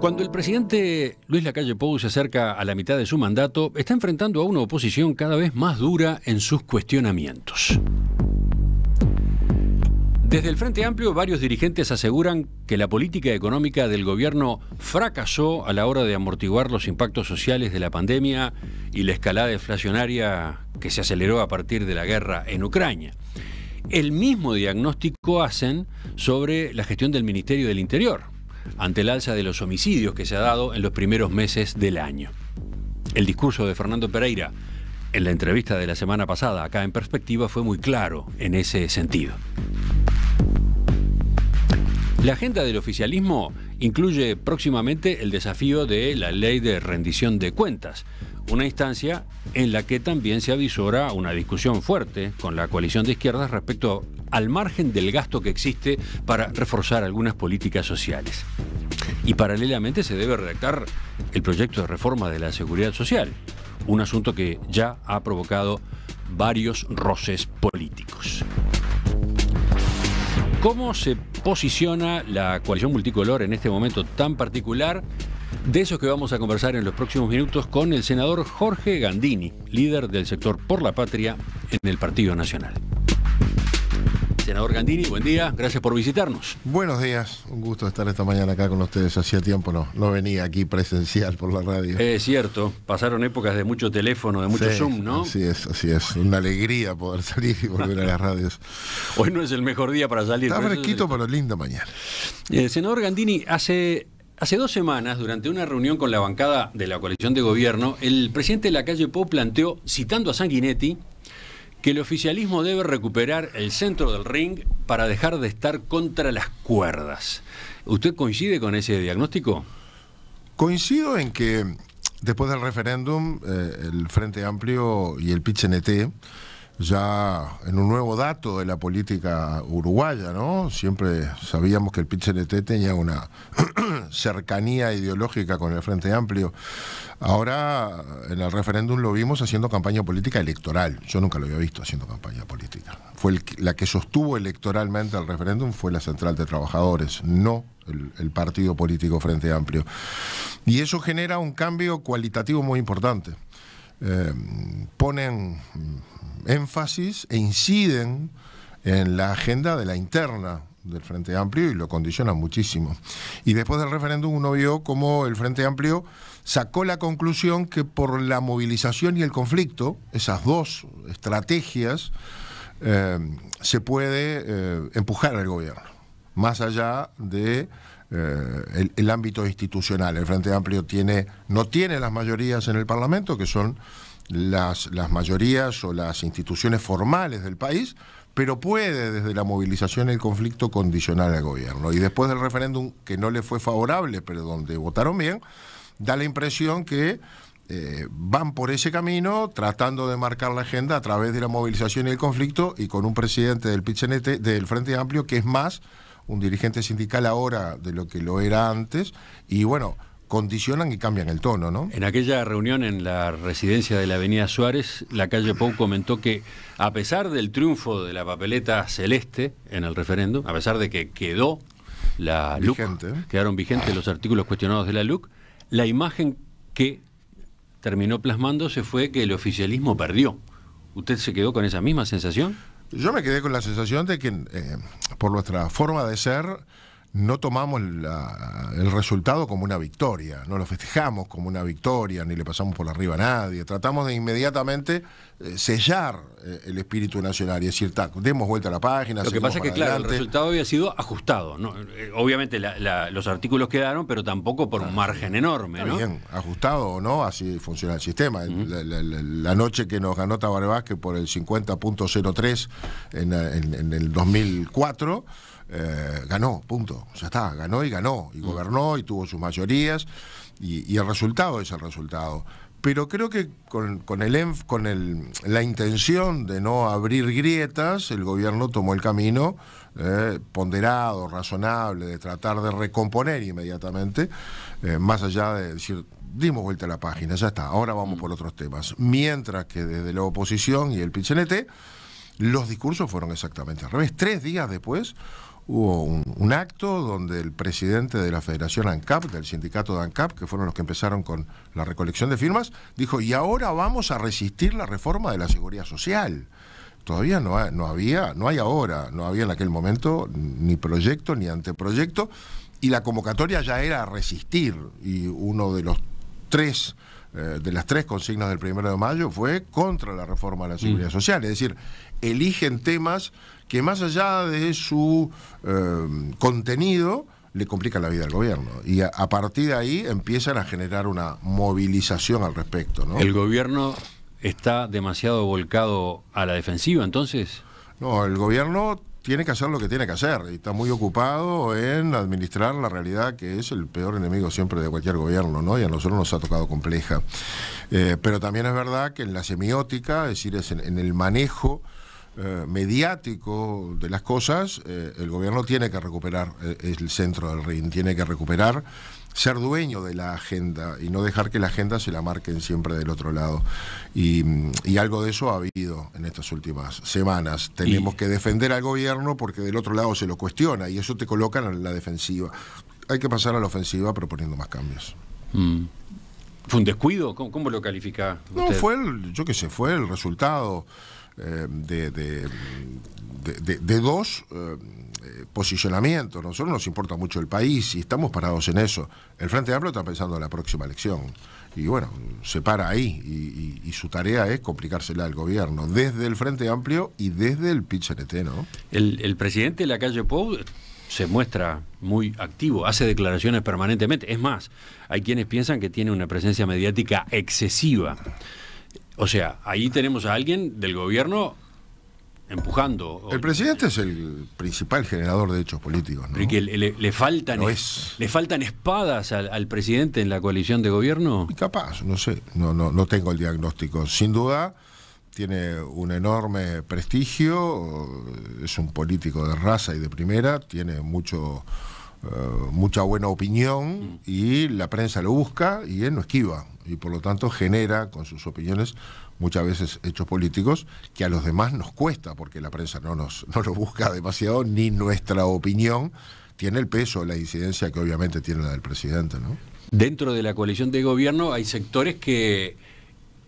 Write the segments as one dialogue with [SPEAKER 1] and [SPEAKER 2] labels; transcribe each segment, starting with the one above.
[SPEAKER 1] Cuando el presidente Luis Lacalle Pou se acerca a la mitad de su mandato, está enfrentando a una oposición cada vez más dura en sus cuestionamientos. Desde el Frente Amplio, varios dirigentes aseguran que la política económica del gobierno fracasó a la hora de amortiguar los impactos sociales de la pandemia y la escalada inflacionaria que se aceleró a partir de la guerra en Ucrania. El mismo diagnóstico hacen sobre la gestión del Ministerio del Interior, ante el alza de los homicidios que se ha dado en los primeros meses del año. El discurso de Fernando Pereira en la entrevista de la semana pasada acá en Perspectiva fue muy claro en ese sentido. La agenda del oficialismo incluye próximamente el desafío de la ley de rendición de cuentas, una instancia en la que también se avisora una discusión fuerte con la coalición de izquierdas respecto al margen del gasto que existe para reforzar algunas políticas sociales. Y paralelamente se debe redactar el proyecto de reforma de la seguridad social, un asunto que ya ha provocado varios roces políticos. ¿Cómo se posiciona la coalición multicolor en este momento tan particular? De eso que vamos a conversar en los próximos minutos con el senador Jorge Gandini, líder del sector Por la Patria en el Partido Nacional. Senador Gandini, buen día, gracias por visitarnos. Buenos días,
[SPEAKER 2] un gusto estar esta mañana acá con ustedes. Hacía tiempo no, no venía aquí presencial por la radio.
[SPEAKER 1] Es cierto, pasaron épocas de mucho teléfono, de mucho Zoom, ¿no?
[SPEAKER 2] sí, es, así es. Una
[SPEAKER 1] alegría poder salir y volver a las radios. Hoy no es el mejor día para salir. Está fresquito, pero, linda mañana. Eh, senador Gandini, hace Hace dos semanas, durante una reunión con la bancada de la coalición de gobierno, el presidente de la calle Pop planteó, citando a Sanguinetti, que el oficialismo debe recuperar el centro del ring para dejar de estar contra las cuerdas. ¿Usted coincide con ese diagnóstico? Coincido
[SPEAKER 2] en que después del referéndum, eh, el Frente Amplio y el Pichinete ya en un nuevo dato de la política uruguaya, ¿no? Siempre sabíamos que el pit tenía una cercanía ideológica con el Frente Amplio. Ahora, en el referéndum lo vimos haciendo campaña política electoral. Yo nunca lo había visto haciendo campaña política. Fue la que sostuvo electoralmente el referéndum fue la Central de Trabajadores, no el, partido político Frente Amplio. Y eso genera un cambio cualitativo muy importante. Eh, ponen énfasis e inciden en la agenda de la interna del Frente Amplio y lo condicionan muchísimo. Y después del referéndum uno vio cómo el Frente Amplio sacó la conclusión que por la movilización y el conflicto, esas dos estrategias, eh, se puede eh, empujar al gobierno, más allá de... Eh, ámbito institucional. El Frente Amplio tiene, no tiene las mayorías en el Parlamento, que son las, las mayorías o las instituciones formales del país, pero puede desde la movilización y el conflicto condicionar al gobierno. Y después del referéndum que no le fue favorable, pero donde votaron bien, da la impresión que eh, van por ese camino tratando de marcar la agenda a través de la movilización y el conflicto y con un presidente del Pichenete, del Frente Amplio que es más un dirigente sindical ahora de lo que lo era antes y bueno, condicionan y cambian el tono, ¿no?
[SPEAKER 1] En aquella reunión en la residencia de la Avenida Suárez, la calle Pou comentó que a pesar del triunfo de la papeleta celeste en el referéndum, a pesar de que quedó la LUC, quedaron vigentes los artículos cuestionados de la LUC, la imagen que terminó plasmándose fue que el oficialismo perdió. ¿Usted se quedó con esa misma sensación? Yo me quedé con la sensación de que, eh,
[SPEAKER 2] por nuestra forma de ser, no tomamos el resultado como una victoria, no lo festejamos como una victoria, ni le pasamos por arriba a nadie, tratamos de inmediatamente eh, sellar eh, el espíritu nacional y decir, tac, demos vuelta a la página. Lo que pasa es que, claro, el resultado
[SPEAKER 1] había sido ajustado. Eh, obviamente los artículos quedaron, pero tampoco por un ah, margen enorme. ¿no? Bien,
[SPEAKER 2] ajustado o no, así funciona el sistema. la, noche que nos ganó Tabaré Vázquez por el 50.03 en el 2004 eh, ganó, punto. Ya está, ganó y ganó, y mm. gobernó y tuvo sus mayorías, y, el resultado es el resultado. Pero creo que con, el, con la intención de no abrir grietas, el gobierno tomó el camino eh, ponderado, razonable, de tratar de recomponer inmediatamente, eh, más allá de decir, dimos vuelta a la página, ya está, ahora vamos mm. por otros temas. Mientras que desde la oposición y el Pichelete, los discursos fueron exactamente al revés. Tres días después, hubo un, acto donde el presidente de la Federación ANCAP, del sindicato de ANCAP, que fueron los que empezaron con la recolección de firmas, dijo, y ahora vamos a resistir la reforma de la seguridad social. Todavía no, había, no hay ahora, no había en aquel momento ni proyecto ni anteproyecto, y la convocatoria ya era resistir, y uno de los tres eh, de las tres consignas del primero de mayo fue contra la reforma de la mm. seguridad social. Es decir, eligen temas que más allá de su eh, contenido, le complica la vida al gobierno. Y a, partir de ahí empiezan a generar una movilización al respecto. ¿El
[SPEAKER 1] gobierno está demasiado volcado a la defensiva entonces? No, el gobierno tiene que hacer lo que tiene que hacer y está muy
[SPEAKER 2] ocupado en administrar la realidad que es el peor enemigo siempre de cualquier gobierno, ¿no? Y a nosotros nos ha tocado compleja. Eh, pero también es verdad que en la semiótica, es decir, es en el manejo eh, mediático de las cosas, eh, el gobierno tiene que recuperar eh, el centro del RIN, tiene que recuperar ser dueño de la agenda y no dejar que la agenda se la marquen siempre del otro lado. Y, algo de eso ha habido en estas últimas semanas. Tenemos que defender al gobierno porque del otro lado se lo cuestiona y eso te coloca en la defensiva. Hay que pasar a la ofensiva proponiendo más cambios.
[SPEAKER 1] Mm. ¿Fue un descuido? ¿Cómo, lo califica? No, fue
[SPEAKER 2] yo qué sé, fue el resultado eh, de, de, dos eh, eh, posicionamientos. Nosotros nos importa mucho el país y estamos parados en eso. El Frente Amplio está pensando en la próxima elección. Y bueno, se para ahí y, su tarea es complicársela al gobierno, desde
[SPEAKER 1] el Frente Amplio y desde el pit ¿no? El, el presidente de la calle Pou se muestra muy activo, hace declaraciones permanentemente. Es más, hay quienes piensan que tiene una presencia mediática excesiva. O sea, ahí tenemos a alguien del gobierno empujando. El presidente es el principal generador de hechos políticos. ¿no? le, faltan, ¿Le faltan espadas al, presidente en la coalición de gobierno? Capaz,
[SPEAKER 2] no sé, no, no, no tengo el diagnóstico. Sin duda, tiene un enorme prestigio, es un político de raza y de primera, tiene mucho eh, mucha buena opinión mm. y la prensa lo busca y él no esquiva. Y por lo tanto genera con sus opiniones muchas veces hechos políticos que a los demás nos cuesta porque la prensa no nos no lo busca demasiado ni nuestra opinión tiene el peso, la incidencia que obviamente tiene la del presidente. ¿no?
[SPEAKER 1] Dentro de la coalición de gobierno hay sectores que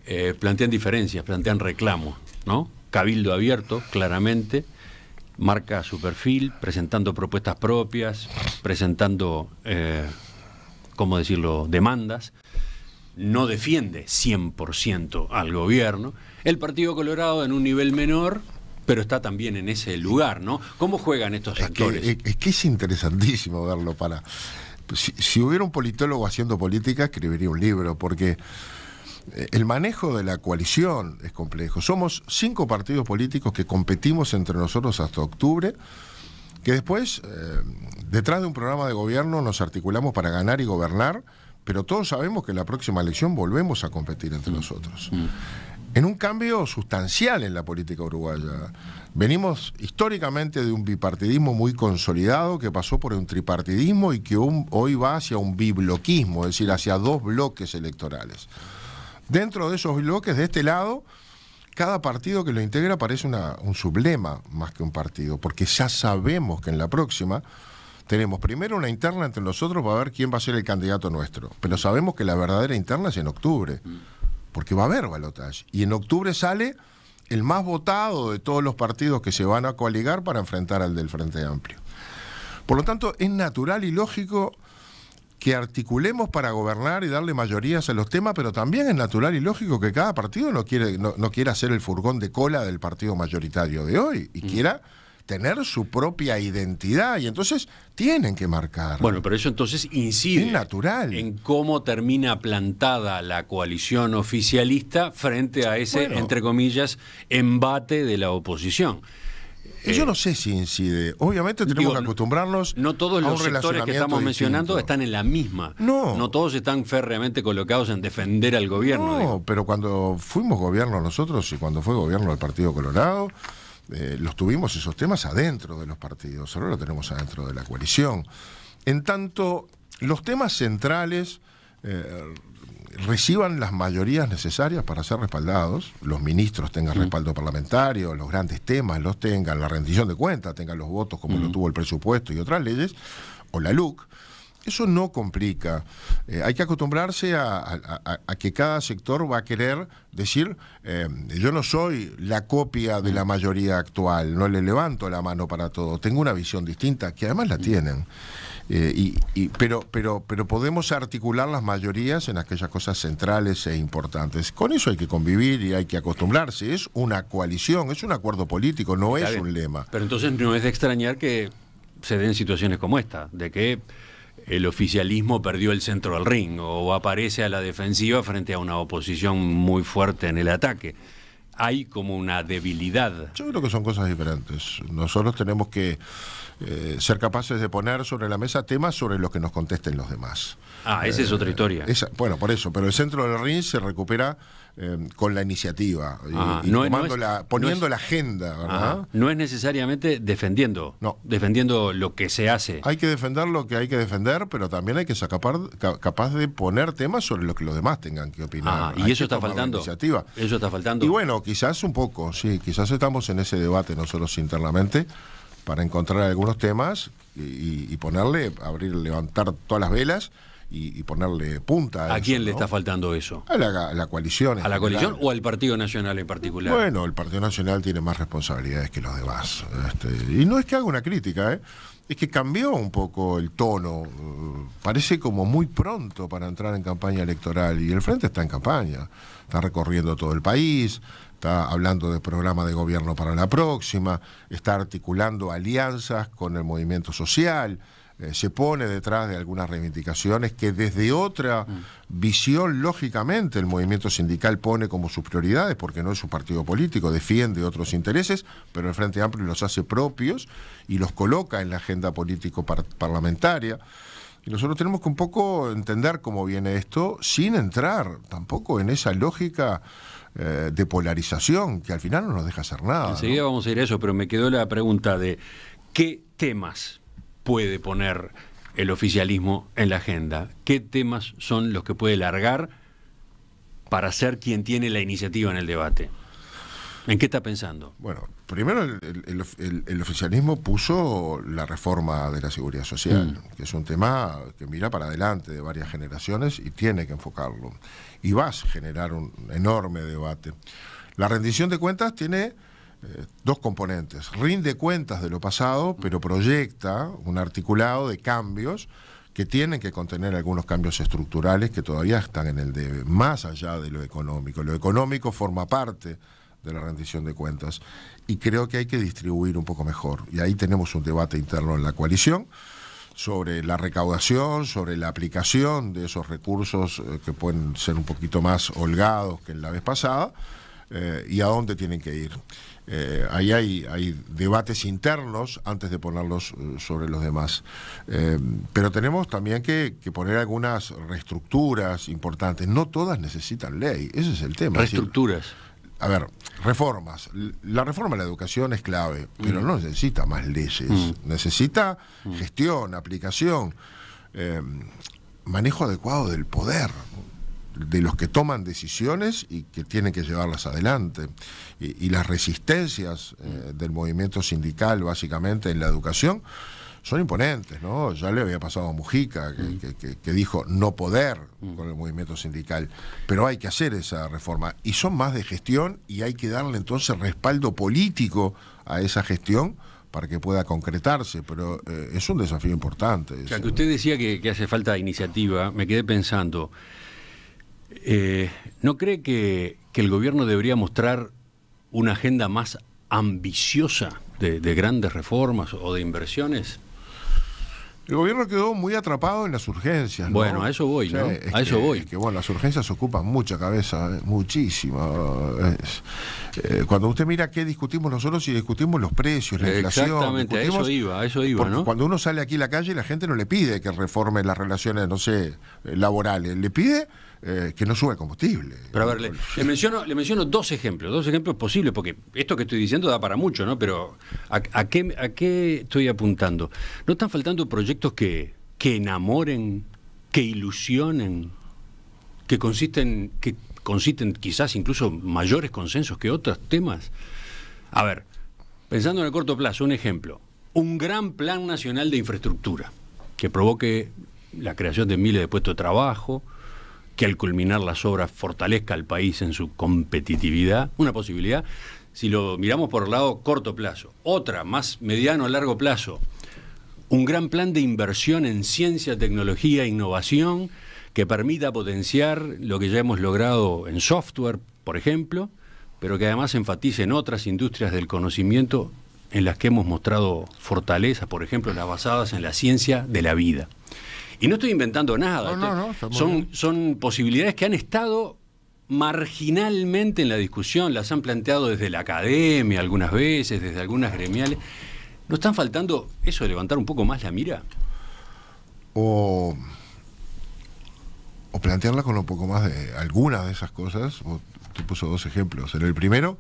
[SPEAKER 1] eh, plantean diferencias, plantean reclamos, ¿no? Cabildo abierto, claramente marca su perfil, presentando propuestas propias, presentando, eh, ¿cómo decirlo?, demandas. No defiende 100% al gobierno. El Partido Colorado en un nivel menor, pero está también en ese lugar, ¿no? ¿Cómo juegan estos actores?
[SPEAKER 2] es, que es interesantísimo verlo para... si hubiera un politólogo haciendo política, escribiría un libro, porque el manejo de la coalición es complejo. Somos cinco partidos políticos que competimos entre nosotros hasta octubre, que después, eh, detrás de un programa de gobierno, nos articulamos para ganar y gobernar, pero todos sabemos que en la próxima elección volvemos a competir entre mm. nosotros. Mm. En un cambio sustancial en la política uruguaya. Venimos históricamente de un bipartidismo muy consolidado que pasó por un tripartidismo y que hoy va hacia un bibloquismo, es decir, hacia dos bloques electorales. Dentro de esos bloques, de este lado, cada partido que lo integra parece una, un sublema más que un partido, porque ya sabemos que en la próxima tenemos primero una interna entre nosotros para ver quién va a ser el candidato nuestro, pero sabemos que la verdadera interna es en octubre, porque va a haber balotaje. Y en octubre sale el más votado de todos los partidos que se van a coaligar para enfrentar al del Frente Amplio. Por lo tanto, es natural y lógico que articulemos para gobernar y darle mayorías a los temas, pero también es natural y lógico que cada partido no, quiere, no, quiera ser el furgón de cola del partido mayoritario de hoy y mm. quiera tener su propia identidad y entonces
[SPEAKER 1] tienen que marcar. Bueno, pero eso entonces incide natural. en cómo termina plantada la coalición oficialista frente a ese, entre comillas, embate de la oposición yo eh, no sé si incide. Obviamente tenemos que acostumbrarnos. No, todos los sectores que estamos mencionando están en la misma. No. No todos están férreamente colocados en defender al gobierno.
[SPEAKER 2] No, pero cuando
[SPEAKER 1] fuimos gobierno nosotros y cuando
[SPEAKER 2] fue gobierno el Partido Colorado, eh, los tuvimos esos temas adentro de los partidos. Ahora lo tenemos adentro de la coalición. En tanto, los temas centrales. Eh, reciban las mayorías necesarias para ser respaldados, los ministros tengan respaldo parlamentario, los grandes temas los tengan, la rendición de cuentas tengan los votos como lo tuvo el presupuesto y otras leyes, o la LUC. Eso no complica. Eh, hay que acostumbrarse a, que cada sector va a querer decir, eh, yo no soy la copia de la mayoría actual, no le levanto la mano para todo, tengo una visión distinta, que además la tienen. Eh, y, pero, pero, podemos articular las mayorías en aquellas cosas centrales e importantes. Con eso hay que convivir y hay que acostumbrarse. Es una coalición, es un acuerdo político, no es un lema.
[SPEAKER 1] Pero entonces no es de extrañar que se den situaciones como esta, de que el oficialismo perdió el centro del ring o aparece a la defensiva frente a una oposición muy fuerte en el ataque. Hay como una debilidad. Yo creo
[SPEAKER 2] que son cosas diferentes. Nosotros tenemos que eh, ser capaces de poner sobre la mesa temas sobre los que nos contesten los demás. Ah, esa es otra eh, historia. bueno, por eso, pero el centro del RIN se recupera em, con la iniciativa, y, ah, la, poniendo la agenda. ¿verdad?
[SPEAKER 1] no es necesariamente defendiendo, no. defendiendo lo que se hace.
[SPEAKER 2] Hay que defender lo que hay que defender, pero también hay que ser capaz, de poner temas sobre lo que los demás tengan
[SPEAKER 1] que opinar. Ah, y eso está faltando. Eso está faltando.
[SPEAKER 2] Y bueno, quizás un poco, sí, quizás estamos en ese debate nosotros internamente para encontrar algunos temas y, ponerle, abrir, levantar todas las velas y, ponerle punta. ¿A, quién le está faltando eso? A la, coalición. ¿A la coalición
[SPEAKER 1] o al Partido Nacional en particular? Bueno,
[SPEAKER 2] el Partido Nacional tiene más responsabilidades que los demás. Este, y no es que haga una crítica, ¿eh? es que cambió un poco el tono. Eh, parece como muy pronto para entrar en campaña electoral y el frente está en campaña. Está recorriendo todo el país, está hablando de programa de gobierno para la próxima, está articulando alianzas con el movimiento social, eh, se pone detrás de algunas reivindicaciones que desde otra mm. visión, lógicamente, el movimiento sindical pone como sus prioridades, porque no es un partido político, defiende otros intereses, pero el Frente Amplio los hace propios y los coloca en la agenda político-parlamentaria. Y nosotros tenemos que un poco entender cómo viene esto sin entrar tampoco en esa lógica eh, de polarización que al final no nos deja hacer
[SPEAKER 1] nada. Enseguida vamos a ir a eso, pero me quedó la pregunta de qué temas puede poner el oficialismo en la agenda, qué temas son los que puede largar para ser quien tiene la iniciativa en el debate. ¿En qué está pensando? Bueno,
[SPEAKER 2] primero el, oficialismo puso la reforma de la seguridad social, mm. que es un tema que mira para adelante de varias generaciones y tiene que enfocarlo y va a generar un enorme debate. La rendición de cuentas tiene eh, dos componentes. Rinde cuentas de lo pasado, pero proyecta un articulado de cambios que tienen que contener algunos cambios estructurales que todavía están en el debe, más allá de lo económico. Lo económico forma parte de la rendición de cuentas y creo que hay que distribuir un poco mejor. Y ahí tenemos un debate interno en la coalición sobre la recaudación, sobre la aplicación de esos recursos eh, que pueden ser un poquito más holgados que la vez pasada eh, y a dónde tienen que ir. Eh, ahí hay, hay, debates internos antes de ponerlos sobre los demás. pero tenemos también que, poner algunas reestructuras importantes. No todas necesitan ley, ese es el tema. Reestructuras a ver, reformas. La reforma de la educación es clave, pero no necesita más leyes, necesita gestión, aplicación, em, manejo adecuado del poder de los que toman decisiones y que tienen que llevarlas adelante. Y, las resistencias eh, del movimiento sindical, básicamente, en la educación, son imponentes, ¿no? Ya le había pasado a Mujica, que, mm. dijo no poder mm. con el movimiento sindical, pero hay que hacer esa reforma. Y son más de gestión y hay que darle entonces respaldo político a esa gestión para que pueda concretarse, pero eh, es un desafío importante. O que usted
[SPEAKER 1] decía que, hace falta iniciativa, me quedé pensando, eh, ¿no cree que, el gobierno debería mostrar una agenda más ambiciosa de, grandes reformas o de inversiones? El gobierno quedó muy atrapado en las urgencias. Bueno, a eso voy, ¿no? a eso voy. que bueno, las urgencias
[SPEAKER 2] ocupan mucha cabeza, ¿eh? muchísimo eh, cuando usted mira qué discutimos nosotros y discutimos los precios, la inflación. Exactamente, a eso iba, ¿no? Cuando uno sale aquí a la calle, la gente no le pide que reforme las relaciones, no sé, eh, laborales. Le pide eh, que no sube combustible.
[SPEAKER 1] Pero a ver, le, menciono, dos ejemplos, dos ejemplos posibles, porque esto que estoy diciendo da para mucho, ¿no? Pero ¿a, qué, estoy apuntando? ¿No están faltando proyectos que, que enamoren, que ilusionen, que consisten, que consisten quizás incluso mayores consensos que otros temas? A ver, pensando en el corto plazo, un ejemplo, un gran plan nacional de infraestructura que provoque la creación de miles de puestos de trabajo, que al culminar las obras fortalezca al país en su competitividad, una posibilidad, si lo miramos por el lado corto plazo, otra más mediano a largo plazo, un gran plan de inversión en ciencia, tecnología e innovación que permita potenciar lo que ya hemos logrado en software, por ejemplo, pero que además enfatice en otras industrias del conocimiento en las que hemos mostrado fortaleza, por ejemplo, las basadas en la ciencia de la vida. Y no estoy inventando nada. No, son, son posibilidades que han estado marginalmente en la discusión, las han planteado desde la academia algunas veces, desde algunas gremiales. ¿No están faltando eso de levantar un poco más la mira?
[SPEAKER 2] O, o plantearla con un poco más de algunas de esas cosas. Vos te puso dos ejemplos. En el primero,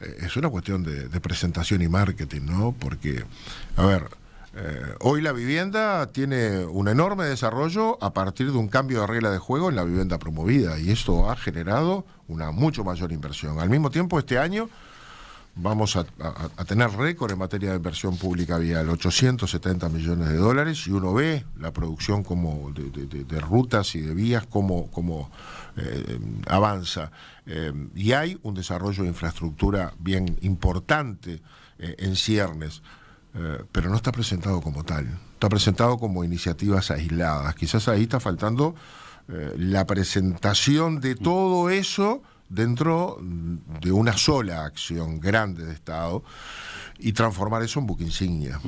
[SPEAKER 2] eh, es una cuestión de, de, presentación y marketing, ¿no? Porque, a ver, eh, hoy la vivienda tiene un enorme desarrollo a partir de un cambio de regla de juego en la vivienda promovida y esto ha generado una mucho mayor inversión. Al mismo tiempo, este año vamos a, tener récord en materia de inversión pública vial, 870 millones de dólares, y uno ve la producción como de, rutas y de vías como, eh, avanza. Eh, y hay un desarrollo de infraestructura bien importante en ciernes. Eh, pero no está presentado como tal. Está presentado como iniciativas aisladas. Quizás ahí está faltando eh, la presentación de todo eso dentro de una sola acción grande de Estado y transformar eso en buque insignia.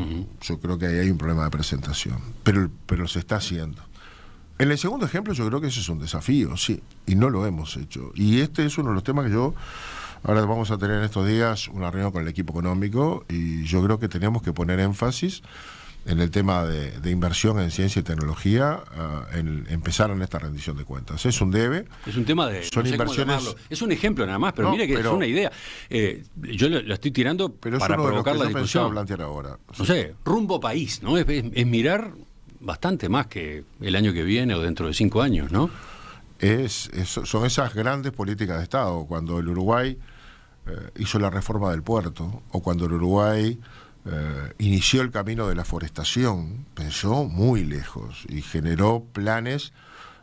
[SPEAKER 2] Yo creo que ahí hay un problema de presentación, pero, pero se está haciendo. En el segundo ejemplo yo creo que ese es un desafío, sí, y no lo hemos hecho. Y este es uno de los temas que yo Ahora vamos a tener en estos días una reunión con el equipo económico y yo creo que tenemos que poner énfasis en el tema de, inversión en ciencia y tecnología ah, empezar en, esta rendición de cuentas. Es un debe.
[SPEAKER 1] Es un tema de. Son inversiones. Es un ejemplo nada más, pero mire que es una idea. Eh, yo lo estoy tirando para provocar la discusión.
[SPEAKER 2] ahora. No sé,
[SPEAKER 1] rumbo país, ¿no? Es, es mirar bastante más que el año que viene o dentro de cinco años, ¿no? es,
[SPEAKER 2] son esas grandes políticas de Estado. Cuando el Uruguay eh, hizo la reforma del puerto o cuando el Uruguay eh, inició el camino de la forestación, pensó muy lejos y generó planes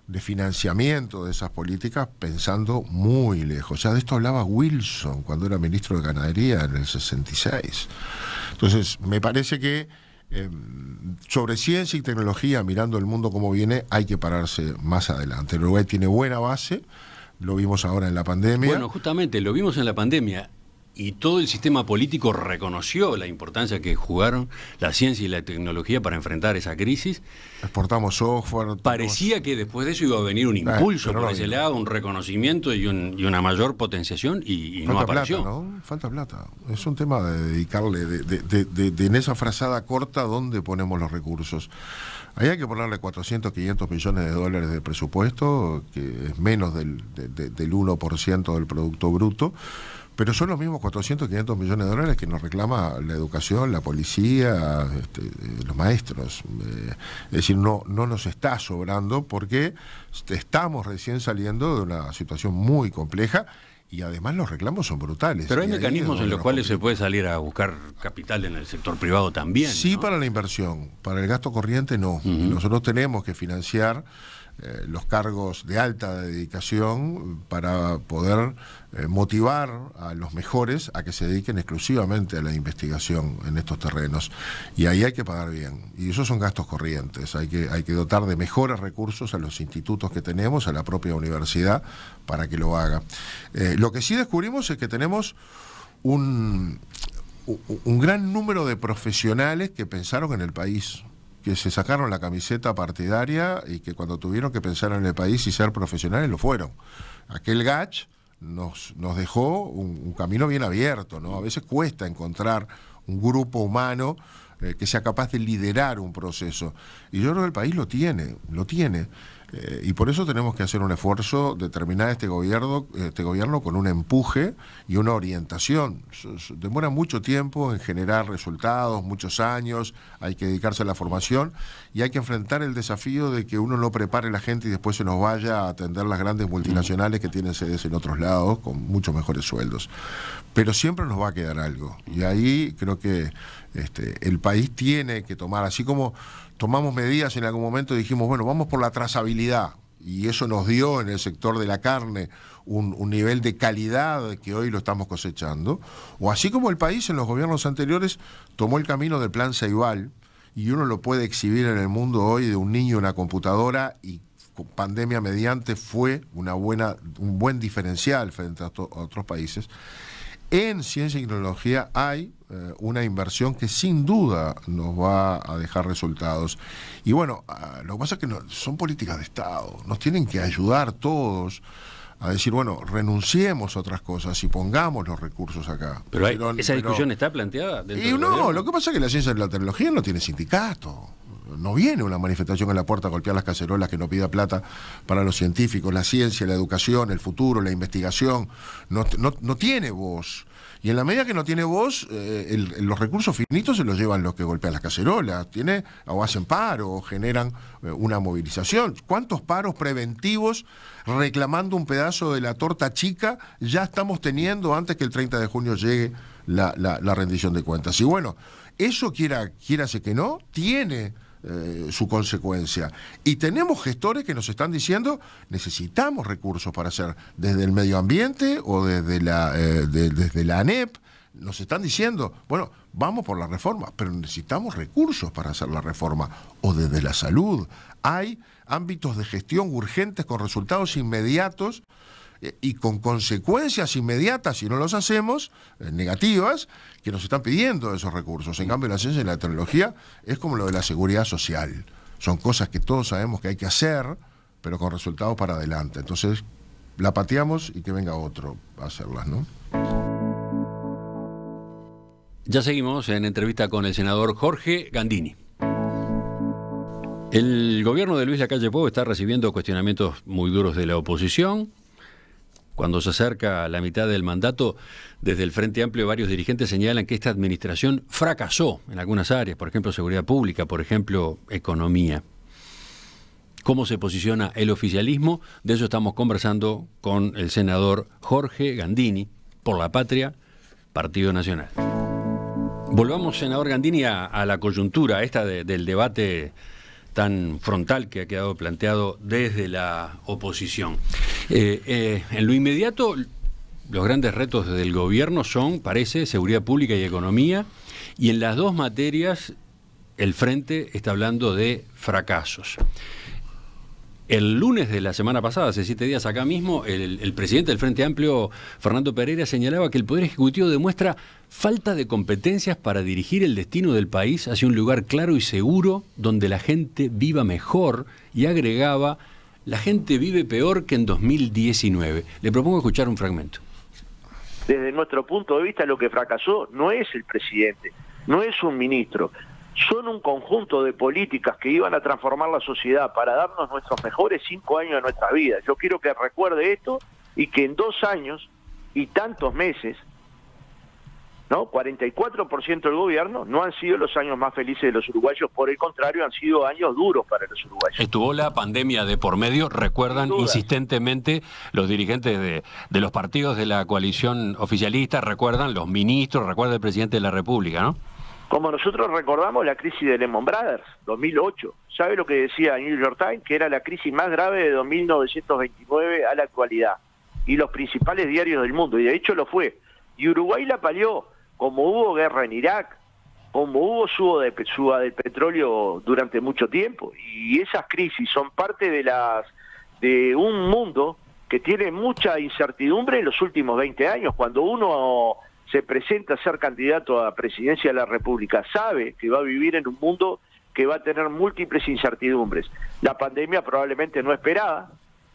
[SPEAKER 2] de financiamiento de esas políticas pensando muy lejos. sea, de esto hablaba Wilson cuando era ministro de Ganadería en el 66. Entonces, me parece que Em, sobre ciencia y tecnología, mirando el mundo como viene, hay que pararse más adelante. Uruguay tiene buena base, lo vimos ahora en la pandemia. Bueno,
[SPEAKER 1] justamente, lo vimos en la pandemia y todo el sistema político reconoció la importancia que jugaron la ciencia y la tecnología para enfrentar esa crisis. Exportamos software. Parecía que después de eso iba a venir un eh, impulso por ese lado, un reconocimiento y, una mayor potenciación y, no apareció.
[SPEAKER 2] Plata, Falta plata. Es un tema de dedicarle, de, en esa frazada corta, ¿dónde ponemos los recursos? Ahí hay que ponerle 400, 500 millones de dólares de presupuesto, que es menos del, del 1% del Producto Bruto. Pero son los mismos 400, 500 millones de dólares que nos reclama la educación, la policía, este, eh, los maestros. Eh, es decir, no, no nos está sobrando porque estamos recién saliendo de una situación muy compleja y además los reclamos son brutales. Pero hay mecanismos en los cuales
[SPEAKER 1] se puede salir a buscar capital en el sector privado también. Sí,
[SPEAKER 2] para la inversión, para el gasto corriente no. Nosotros tenemos que financiar eh, los cargos de alta dedicación para poder eh, motivar a los mejores a que se dediquen exclusivamente a la investigación en estos terrenos. Y ahí hay que pagar bien. Y esos son gastos corrientes. Hay que, hay que dotar de mejores recursos a los institutos que tenemos, a la propia universidad, para que lo haga. Eh, lo que sí descubrimos es que tenemos un gran número de profesionales que pensaron en el país que se sacaron la camiseta partidaria y que cuando tuvieron que pensar en el país y ser profesionales lo fueron. Aquel Gach nos, dejó un, camino bien abierto, ¿no? A veces cuesta encontrar un grupo humano eh, que sea capaz de liderar un proceso. Y yo creo que el país lo tiene, lo tiene. Eh, y por eso tenemos que hacer un esfuerzo de terminar este gobierno, este gobierno con un empuje y una orientación. Demora mucho tiempo en generar resultados, muchos años, hay que dedicarse a la formación y hay que enfrentar el desafío de que uno no prepare la gente y después se nos vaya a atender las grandes multinacionales que tienen sedes en otros lados con muchos mejores sueldos. Pero siempre nos va a quedar algo. Y ahí creo que este, el país tiene que tomar, así como tomamos medidas en algún momento, dijimos, bueno, vamos por la trazabilidad, y eso nos dio en el sector de la carne un, nivel de calidad que hoy lo estamos cosechando, o así como el país en los gobiernos anteriores tomó el camino del plan Ceibal, y uno lo puede exhibir en el mundo hoy de un niño, una computadora, y pandemia mediante fue una buena, un buen diferencial frente a otros países. En ciencia y tecnología hay eh, una inversión que sin duda nos va a dejar resultados. Y bueno, ah, lo que pasa es que son políticas de Estado, nos tienen que ayudar todos a decir, bueno, renunciemos a otras cosas y pongamos los recursos acá. Pero, esa discusión
[SPEAKER 1] está planteada. y no,
[SPEAKER 2] lo que pasa es que la ciencia de la tecnología no tiene sindicato no viene una manifestación en la puerta a golpear las cacerolas que no pida plata para los científicos, la ciencia, la educación, el futuro, la investigación. No, tiene voz. Y en la medida que no tiene voz, eh, los recursos finitos se los llevan los que golpean las cacerolas. Tiene, o hacen paro, o generan eh, una movilización. ¿Cuántos paros preventivos reclamando un pedazo de la torta chica ya estamos teniendo antes que el 30 de junio llegue la, rendición de cuentas? Y bueno, eso quiera, quiera que no, tiene eh, su consecuencia. Y tenemos gestores que nos están diciendo, necesitamos recursos para hacer, desde el medio ambiente o desde la, eh, desde la ANEP, nos están diciendo, bueno, vamos por la reforma, pero necesitamos recursos para hacer la reforma, o desde la salud. Hay ámbitos de gestión urgentes con resultados inmediatos eh, y con consecuencias inmediatas, si no los hacemos, eh, negativas, que nos están pidiendo esos recursos. En cambio, la ciencia y la tecnología es como lo de la seguridad social. Son cosas que todos sabemos que hay que hacer, pero con resultados para adelante. Entonces, la pateamos y que venga otro a hacerlas, ¿no?
[SPEAKER 1] Ya seguimos en entrevista con el senador Jorge Gandini. El gobierno de Luis Lacalle Pou está recibiendo cuestionamientos muy duros de la oposición. Cuando se acerca la mitad del mandato, desde el Frente Amplio varios dirigentes señalan que esta administración fracasó en algunas áreas, por ejemplo seguridad pública, por ejemplo economía. ¿Cómo se posiciona el oficialismo? De eso estamos conversando con el senador Jorge Gandini, por la patria, Partido Nacional. Volvamos, senador Gandini, a, la coyuntura esta del debate tan frontal que ha quedado planteado desde la oposición. Eh, eh, en lo inmediato, los grandes retos del gobierno son, parece, seguridad pública y economía, y en las dos materias el Frente está hablando de fracasos. El lunes de la semana pasada, hace siete días acá mismo, el, el, presidente del Frente Amplio, Fernando Pereira, señalaba que el Poder Ejecutivo demuestra falta de competencias para dirigir el destino del país hacia un lugar claro y seguro donde la gente viva mejor y agregaba, la gente vive peor que en 2019. Le propongo escuchar un fragmento.
[SPEAKER 3] Desde nuestro punto de vista, lo que fracasó no es el presidente, no es un ministro, son un conjunto de políticas que iban a transformar la sociedad para darnos nuestros mejores cinco años de nuestra vida. Yo quiero que recuerde esto y que en dos años y tantos meses, ¿no? 44% del gobierno no han sido los años más felices de los uruguayos, por el contrario, han sido años duros para los
[SPEAKER 1] uruguayos. Estuvo la pandemia de por medio, recuerdan insistentemente los dirigentes de, de los partidos de la coalición oficialista, recuerdan los ministros, recuerda el presidente de la República, ¿no?
[SPEAKER 3] Como nosotros recordamos la crisis de Lehman Brothers, 2008. ¿Sabe lo que decía New York Times? Que era la crisis más grave de 1929 a la actualidad. Y los principales diarios del mundo, y de hecho lo fue. Y Uruguay la palió, como hubo guerra en Irak, como hubo suba, de, suba del petróleo durante mucho tiempo. Y esas crisis son parte de, las, de un mundo que tiene mucha incertidumbre en los últimos 20 años. Cuando uno se presenta a ser candidato a presidencia de la República sabe que va a vivir en un mundo que va a tener múltiples incertidumbres. La pandemia probablemente no esperada,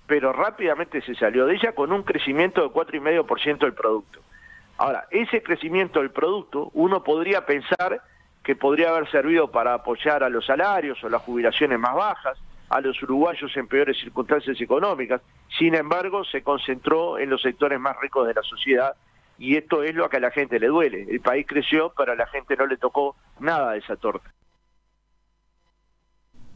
[SPEAKER 3] pero rápidamente se salió de ella con un crecimiento de 4,5% del producto. Ahora, ese crecimiento del producto, uno podría pensar que podría haber servido para apoyar a los salarios o las jubilaciones más bajas, a los uruguayos en peores circunstancias económicas. Sin embargo, se concentró en los sectores más ricos de la sociedad y esto es lo que a la gente le duele. El país creció, pero a la gente no le tocó nada de esa torta.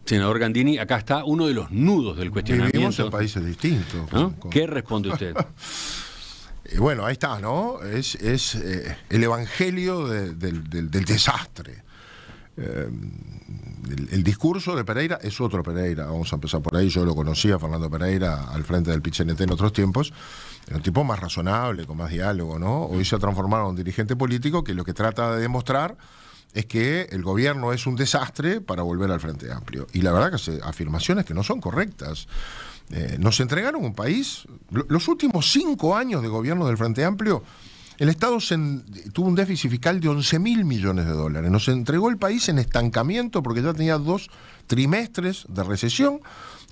[SPEAKER 1] Senador Gandini, acá está uno de los nudos del cuestionamiento. Vivimos en países distintos. ¿Qué responde usted?
[SPEAKER 2] Eh, bueno, ahí está, ¿no? Es, eh, el evangelio del, desastre. Eh, el, discurso de Pereira es otro Pereira, vamos a empezar por ahí. Yo lo conocía, Fernando Pereira, al frente del Pichincha en otros tiempos. Era un tipo más razonable, con más diálogo, ¿no? Hoy se ha transformado en un dirigente político que lo que trata de demostrar es que el gobierno es un desastre para volver al Frente Amplio. Y la verdad que hace afirmaciones que no son correctas. Eh, nos entregaron un país, los últimos cinco años de gobierno del Frente Amplio, el Estado tuvo un déficit fiscal de 11 mil millones de dólares. Nos entregó el país en estancamiento porque ya tenía dos trimestres de recesión,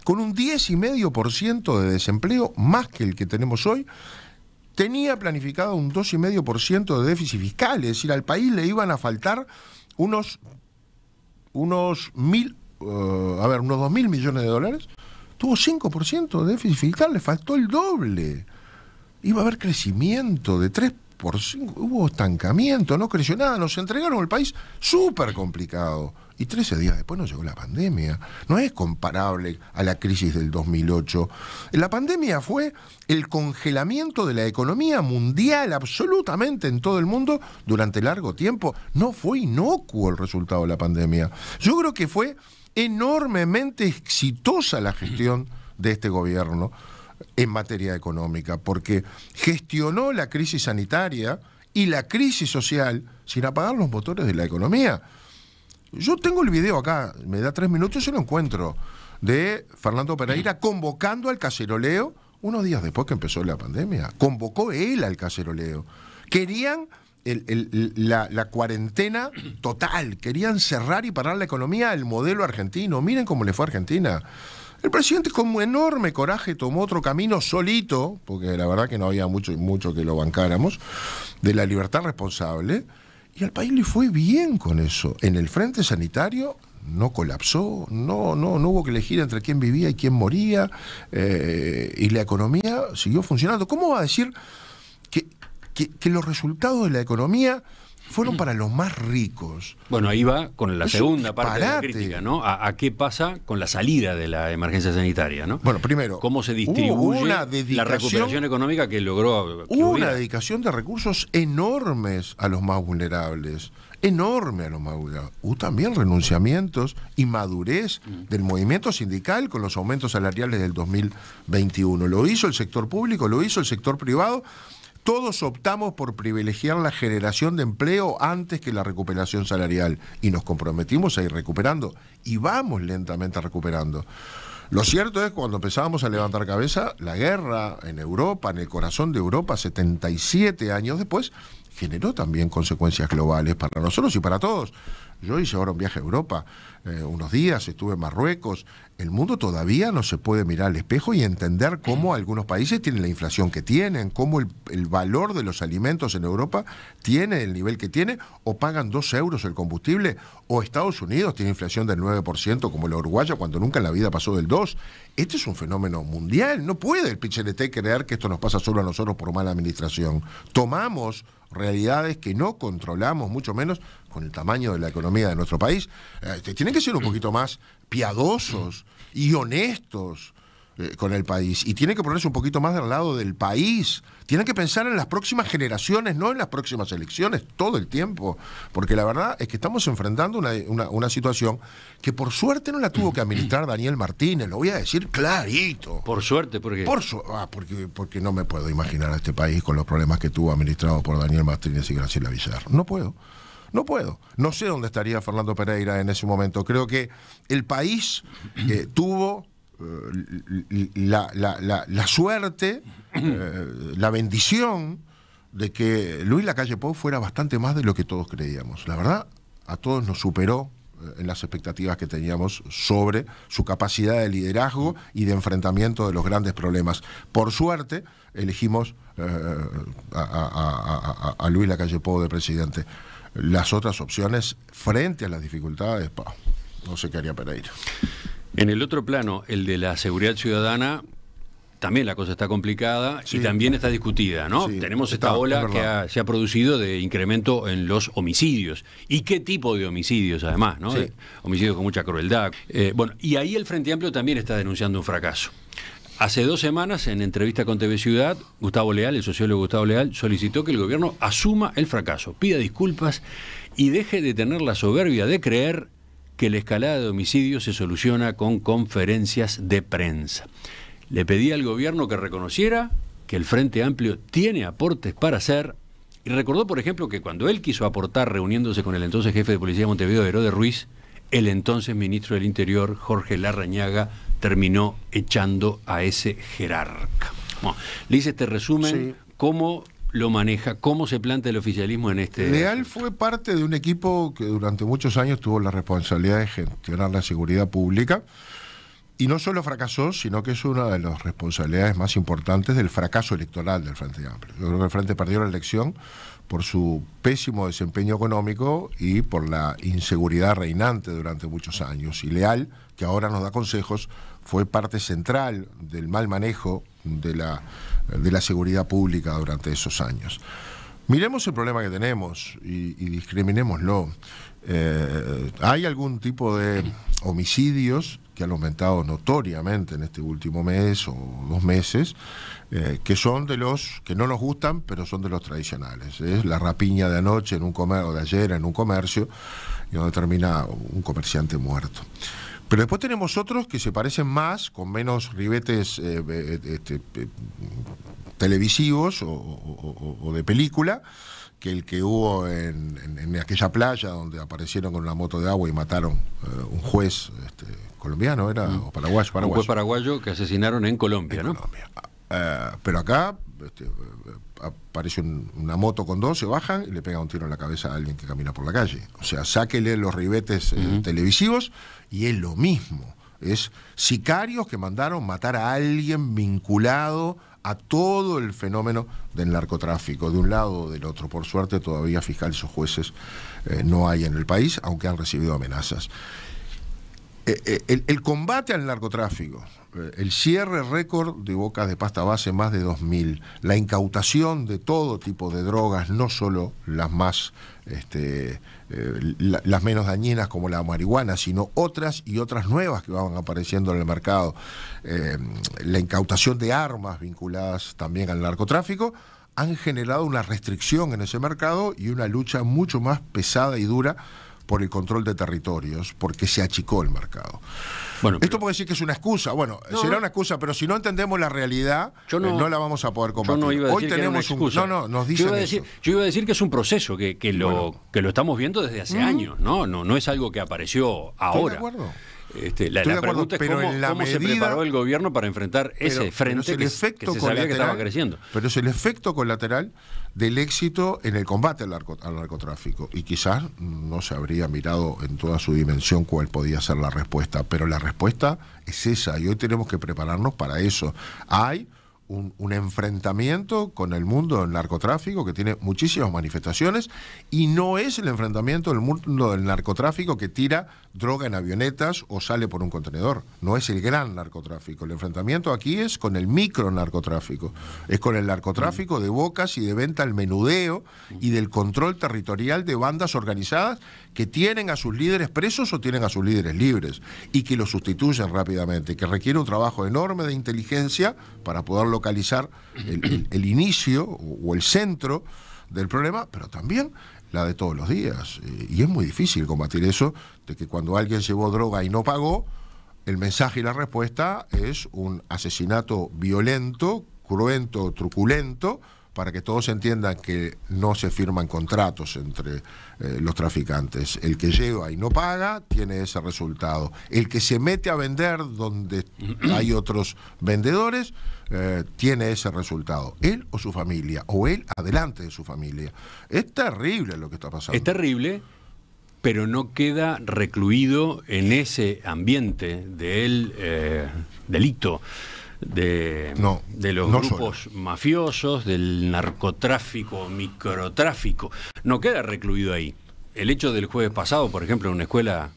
[SPEAKER 2] con un 10,5% de desempleo más que el que tenemos hoy, tenía planificado un 2,5% de déficit fiscal, es decir, al país le iban a faltar unos, unos mil, eh, a ver, unos 2 mil millones de dólares, tuvo 5% de déficit fiscal, le faltó el doble. Iba a haber crecimiento de 3%. hubo estancamiento, no creció nada, nos entregaron el país súper complicado. Y 13 días después nos llegó la pandemia. No es comparable a la crisis del 2008. La pandemia fue el congelamiento de la economía mundial absolutamente en todo el mundo durante largo tiempo. No fue inocuo el resultado de la pandemia. Yo creo que fue enormemente exitosa la gestión de este gobierno en materia económica, porque gestionó la crisis sanitaria y la crisis social sin apagar los motores de la economía. Yo tengo el video acá, me da tres minutos, se lo encuentro, de Fernando Pereira convocando al caceroleo, unos días después que empezó la pandemia, convocó él al caceroleo. Querían la, cuarentena total, querían cerrar y parar la economía al modelo argentino. Miren cómo le fue a Argentina. El presidente con enorme coraje tomó otro camino solito, porque la verdad que no había mucho, mucho que lo bancáramos, de la libertad responsable y al país le fue bien con eso. En el frente sanitario no colapsó, no, no, no hubo que elegir entre quién vivía y quién moría, eh, y la economía siguió funcionando. ¿Cómo va a decir que los resultados de la economía fueron para los más ricos.
[SPEAKER 1] Bueno, ahí va con la segunda parte de la crítica, ¿no? A, qué pasa con la salida de la emergencia sanitaria, ¿no? Bueno, primero, cómo se distribuye la recuperación económica que logró. hubo una
[SPEAKER 2] dedicación de recursos enormes a los más vulnerables, enorme a los más vulnerables. Hubo también renunciamientos y madurez mm. del movimiento sindical con los aumentos salariales del 2021. Lo hizo el sector público, lo hizo el sector privado todos optamos por privilegiar la generación de empleo antes que la recuperación salarial y nos comprometimos a ir recuperando y vamos lentamente recuperando. Lo cierto es que cuando empezábamos a levantar cabeza, la guerra en Europa, en el corazón de Europa, 77 años después, generó también consecuencias globales para nosotros y para todos. Yo hice ahora un viaje a Europa eh, unos días, estuve en Marruecos. El mundo todavía no se puede mirar al espejo y entender cómo algunos países tienen la inflación que tienen, cómo el, valor de los alimentos en Europa tiene el nivel que tiene, o pagan 2 euros el combustible, o Estados Unidos tiene inflación del 9% como la uruguaya cuando nunca en la vida pasó del 2%. Este es un fenómeno mundial. No puede el Pichelete creer que esto nos pasa solo a nosotros por mala administración. Tomamos realidades que no controlamos, mucho menos con el tamaño de la economía de nuestro país. Eh, que ser un poquito más piadosos y honestos eh, con el país. Y tiene que ponerse un poquito más del lado del país. Tienen que pensar en las próximas generaciones, no en las próximas elecciones, todo el tiempo. Porque la verdad es que estamos enfrentando una, situación que por suerte no la tuvo que administrar Daniel Martínez, lo voy a decir clarito. Por suerte, porque Por ah, porque, porque no me puedo imaginar a este país con los problemas que tuvo administrado por Daniel Martínez y Graciela Villar. No puedo. No puedo. No sé dónde estaría Fernando Pereira en ese momento. Creo que el país eh, tuvo eh, la, suerte, eh, la bendición de que Luis Lacalle Pou fuera bastante más de lo que todos creíamos. La verdad, a todos nos superó en las expectativas que teníamos sobre su capacidad de liderazgo y de enfrentamiento de los grandes problemas. Por suerte, elegimos a, a, Luis Lacalle Pou de presidente las otras opciones frente a las dificultades, pa, no sé qué haría Pereira.
[SPEAKER 1] En el otro plano, el de la seguridad ciudadana, también la cosa está complicada y también está discutida, ¿no? Tenemos esta ola que se ha producido de incremento en los homicidios. ¿Y qué tipo de homicidios, además, ¿no? Eh, homicidios con mucha crueldad. Eh, bueno, y ahí el Frente Amplio también está denunciando un fracaso. Hace dos semanas, en entrevista con TV Ciudad, Gustavo Leal, el sociólogo Gustavo Leal, solicitó que el gobierno asuma el fracaso, pida disculpas y deje de tener la soberbia de creer que la escalada de homicidios se soluciona con conferencias de prensa. Le pedí al gobierno que reconociera que el Frente Amplio tiene aportes para hacer y recordó, por ejemplo, que cuando él quiso aportar reuniéndose con el entonces jefe de policía de Montevideo, Herode Ruiz, el entonces ministro del Interior, Jorge Larrañaga, terminó echando a ese jerarca. Bueno, le hice este resumen, cómo lo maneja, cómo se plantea el oficialismo en este... Leal
[SPEAKER 2] fue parte de un equipo que durante muchos años tuvo la responsabilidad de gestionar la seguridad pública y no solo fracasó, sino que es una de las responsabilidades más importantes del fracaso electoral del Frente Amplio. Yo creo que el Frente perdió la elección por su pésimo desempeño económico y por la inseguridad reinante durante muchos años. Y Leal, que ahora nos da consejos, fue parte central del mal manejo de la, de la seguridad pública durante esos años. Miremos el problema que tenemos y, discriminémoslo. Eh, hay algún tipo de homicidios que han aumentado notoriamente en este último mes o dos meses, eh, que son de los que no nos gustan, pero son de los tradicionales. Es la rapiña de anoche en un comercio o de ayer en un comercio, y donde termina un comerciante muerto. Pero después tenemos otros que se parecen más, con menos ribetes eh, eh, eh, este, televisivos o, de película, que el que hubo en, aquella playa donde aparecieron con una moto de agua y mataron un juez este, colombiano, era, mm. o paraguayo, paraguayo. Un juez
[SPEAKER 1] paraguayo que asesinaron en Colombia, ah, pero acá este, aparece
[SPEAKER 2] una moto con dos, se bajan y le pega un tiro en la cabeza a alguien que camina por la calle. O sea, sáquele los ribetes televisivos y es lo mismo. Es sicarios que mandaron matar a alguien vinculado a todo el fenómeno del narcotráfico, de un lado o del otro. Por suerte todavía fiscales o jueces eh, no hay en el país, aunque han recibido amenazas. Eh, eh, el, combate al narcotráfico, eh, el cierre récord de bocas de pasta base, más de 2.000, la incautación de todo tipo de drogas, no solo las más, este, las menos dañinas como la marihuana, sino otras y otras nuevas que van apareciendo en el mercado, la incautación de armas vinculadas también al narcotráfico, han generado una restricción en ese mercado y una lucha mucho más pesada y dura por el control de territorios, porque se achicó el mercado. Bueno, Esto puede decir que es una excusa. Bueno, será una excusa, pero si no entendemos la realidad, eh, no, la vamos a poder combatir. Hoy tenemos que una excusa. No, no, nos dicen yo iba,
[SPEAKER 1] a decir, que es un proceso, que, lo, que lo estamos viendo desde hace mm. años, ¿no? ¿no? No es algo que apareció ahora. Este, la, pregunta es cómo, se preparó el gobierno para enfrentar ese frente efecto que sabía que estaba creciendo.
[SPEAKER 2] Pero es el efecto colateral del éxito en el combate al, narcotráfico. Y quizás no se habría mirado en toda su dimensión cuál podía ser la respuesta, pero la respuesta es esa y hoy tenemos que prepararnos para eso. Hay un, enfrentamiento con el mundo del narcotráfico que tiene muchísimas manifestaciones y no es el enfrentamiento del mundo del narcotráfico que tira droga en avionetas o sale por un contenedor. No es el gran narcotráfico. El enfrentamiento aquí es con el micro narcotráfico. Es con el narcotráfico de bocas y de venta al menudeo y del control territorial de bandas organizadas que tienen a sus líderes presos o tienen a sus líderes libres y que los sustituyen rápidamente, que requiere un trabajo enorme de inteligencia para poder localizar el, inicio o el centro del problema, pero también la de todos los días. Eh, y es muy difícil combatir eso, de que cuando alguien llevó droga y no pagó, el mensaje y la respuesta es un asesinato violento, cruento, truculento, para que todos entiendan que no se firman contratos entre eh, los traficantes. El que llega y no paga tiene ese resultado. El que se mete a vender donde hay otros vendedores eh, tiene ese
[SPEAKER 1] resultado. Él o su familia, o él adelante de su familia. Es terrible lo que está pasando. Es terrible, pero no queda recluido en ese ambiente del eh, delito de, de los grupos mafiosos, del narcotráfico, microtráfico. No queda recluido ahí. El hecho del jueves pasado, por ejemplo, en una escuela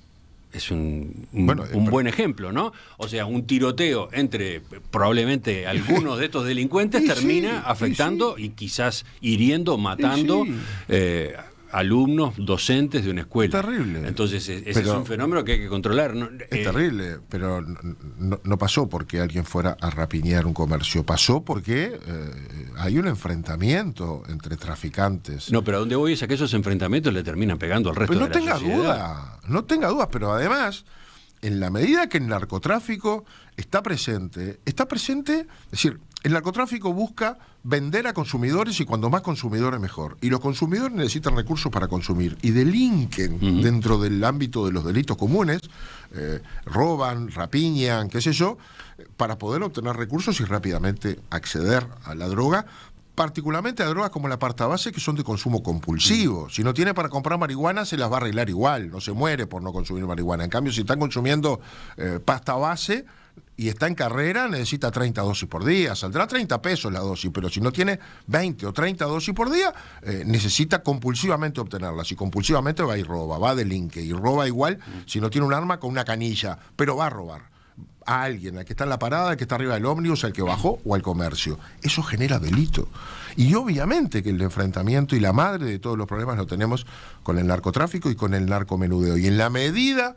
[SPEAKER 1] es un, un, eh, buen ejemplo, ¿no? O sea, un tiroteo entre probablemente algunos de estos delincuentes termina afectando y, quizás hiriendo, matando. Eh, alumnos, docentes de una escuela. Es terrible. Entonces, e-, ese es un fenómeno que hay que controlar. Es eh, terrible,
[SPEAKER 2] pero no, pasó porque alguien fuera a rapiñar un comercio, pasó porque eh, hay un enfrentamiento entre traficantes. No,
[SPEAKER 1] pero a dónde voy es a que esos enfrentamientos le terminan pegando al resto pero no tenga duda,
[SPEAKER 2] no tenga dudas, pero además en la medida que el narcotráfico está presente, está presente, es decir, el narcotráfico busca vender a consumidores y cuando más consumidores mejor. Y los consumidores necesitan recursos para consumir y delinquen dentro del ámbito de los delitos comunes, eh, roban, rapiñan, qué sé yo, para poder obtener recursos y rápidamente acceder a la droga, particularmente a drogas como la pasta base, que son de consumo compulsivo. Si no tiene para comprar marihuana, se las va a arreglar igual, no se muere por no consumir marihuana. En cambio, si están consumiendo eh, pasta base, y está en carrera, necesita 30 dosis por día. Saldrá 30 pesos la dosis, pero si no tiene 20 o 30 dosis por día, eh, necesita compulsivamente obtenerlas. Y compulsivamente va y roba, va delinque. y roba igual si no tiene un arma con una canilla, pero va a robar a alguien, al que está en la parada, al que está arriba del ómnibus, al que bajó o al comercio. Eso genera delito. Y obviamente que el enfrentamiento y la madre de todos los problemas lo tenemos con el narcotráfico y con el narcomenudeo. Y en la medida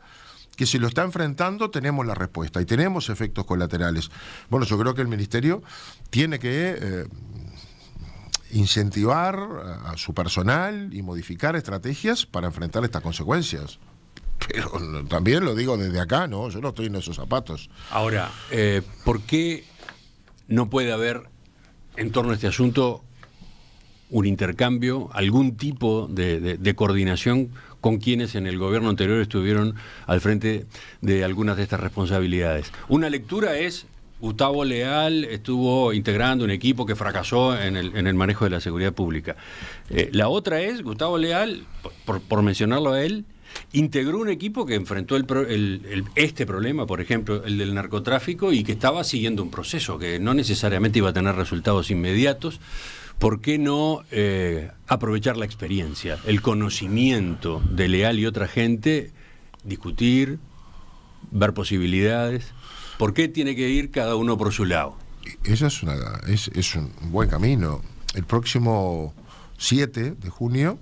[SPEAKER 2] que si lo está enfrentando tenemos la respuesta y tenemos efectos colaterales. Bueno, yo creo que el Ministerio tiene que... Eh, incentivar a su personal y modificar estrategias para enfrentar estas consecuencias. Pero también lo digo desde acá, ¿no? Yo no estoy en esos zapatos.
[SPEAKER 1] Ahora, eh, ¿por qué no puede haber en torno a este asunto un intercambio, algún tipo de coordinación con quienes en el gobierno anterior estuvieron al frente de algunas de estas responsabilidades. Una lectura es Gustavo Leal estuvo integrando un equipo que fracasó en el, manejo de la seguridad pública. Eh, la otra es, Gustavo Leal, por mencionarlo a él, integró un equipo que enfrentó este problema, por ejemplo, el del narcotráfico, y que estaba siguiendo un proceso que no necesariamente iba a tener resultados inmediatos. ¿Por qué no eh, aprovechar la experiencia, el conocimiento de Leal y otra gente, discutir, ver posibilidades? ¿Por qué tiene que ir cada uno por su lado?
[SPEAKER 2] Esa es, es un buen camino. El próximo 7 de junio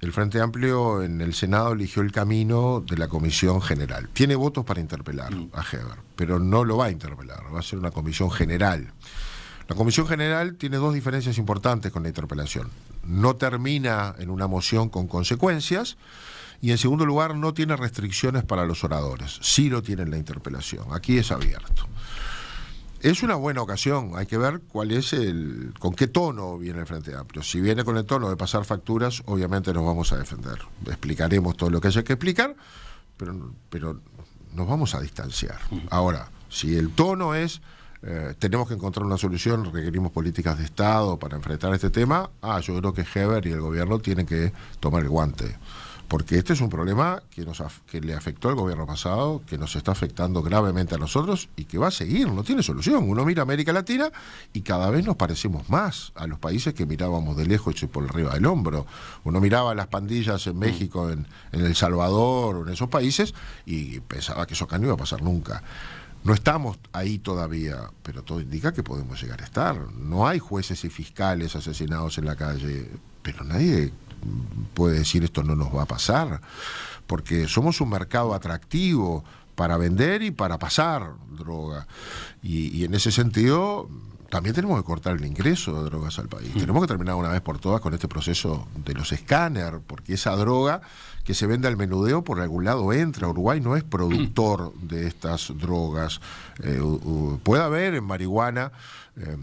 [SPEAKER 2] el Frente Amplio en el Senado eligió el camino de la Comisión General. Tiene votos para interpelar mm. a Heber, pero no lo va a interpelar, va a ser una Comisión General. La Comisión General tiene dos diferencias importantes con la interpelación. No termina en una moción con consecuencias y en segundo lugar no tiene restricciones para los oradores. Sí lo tiene la interpelación, aquí es abierto. Es una buena ocasión, hay que ver cuál es el, con qué tono viene el Frente Amplio. Si viene con el tono de pasar facturas, obviamente nos vamos a defender. Explicaremos todo lo que haya que explicar, pero, pero nos vamos a distanciar. Ahora, si el tono es eh, tenemos que encontrar una solución, requerimos políticas de Estado para enfrentar este tema, ah, yo creo que Heber y el gobierno tienen que tomar el guante porque este es un problema que, nos, que le afectó al gobierno pasado, que nos está afectando gravemente a nosotros y que va a seguir, no tiene solución. Uno mira América Latina y cada vez nos parecemos más a los países que mirábamos de lejos y por arriba del hombro. Uno miraba las pandillas en mm. México, en, en El Salvador o en esos países y pensaba que eso acá no iba a pasar nunca. No estamos ahí todavía, pero todo indica que podemos llegar a estar. No hay jueces y fiscales asesinados en la calle, pero nadie puede decir esto no nos va a pasar, porque somos un mercado atractivo para vender y para pasar droga. y, en ese sentido, también tenemos que cortar el ingreso de drogas al país. Hmm. Tenemos que terminar una vez por todas con este proceso de los escáner, porque esa droga que se vende al menudeo por algún lado entra. Uruguay no es productor hmm. de estas drogas. Eh, puede haber en marihuana eh,